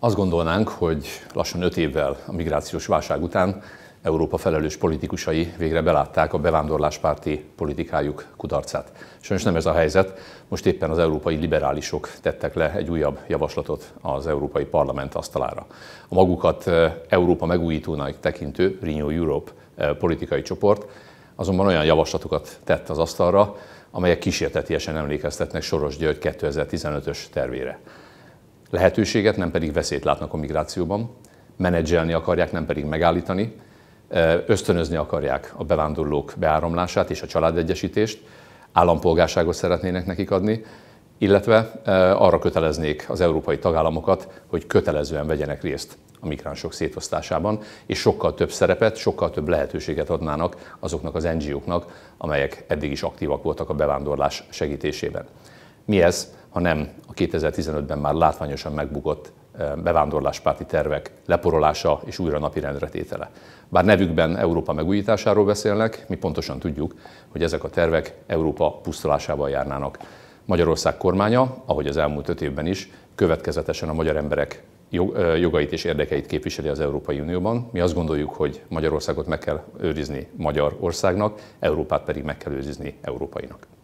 Azt gondolnánk, hogy lassan öt évvel a migrációs válság után Európa felelős politikusai végre belátták a bevándorláspárti politikájuk kudarcát. Sajnos nem ez a helyzet. Most éppen az európai liberálisok tettek le egy újabb javaslatot az Európai Parlament asztalára. A magukat eh, Európa megújítónak tekintő Renew Europe eh, politikai csoport azonban olyan javaslatokat tett az asztalra, amelyek kísértetiesen emlékeztetnek Soros György 2015-ös tervére lehetőséget, nem pedig veszélyt látnak a migrációban, menedzselni akarják, nem pedig megállítani, ösztönözni akarják a bevándorlók beáramlását és a családegyesítést, állampolgárságot szeretnének nekik adni, illetve arra köteleznék az európai tagállamokat, hogy kötelezően vegyenek részt a migránsok szétosztásában, és sokkal több szerepet, sokkal több lehetőséget adnának azoknak az NGO-knak, amelyek eddig is aktívak voltak a bevándorlás segítésében. Mi ez? hanem a 2015-ben már látványosan megbukott bevándorláspárti tervek leporolása és újra napirendre tétele. Bár nevükben Európa megújításáról beszélnek, mi pontosan tudjuk, hogy ezek a tervek Európa pusztulásával járnának. Magyarország kormánya, ahogy az elmúlt öt évben is, következetesen a magyar emberek jogait és érdekeit képviseli az Európai Unióban. Mi azt gondoljuk, hogy Magyarországot meg kell őrizni Magyarországnak, Európát pedig meg kell őrizni európainak.